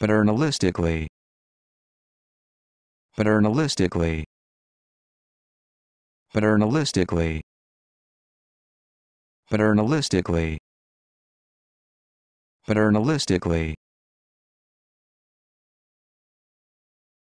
paternalistically paternalistically paternalistically paternalistically paternalistically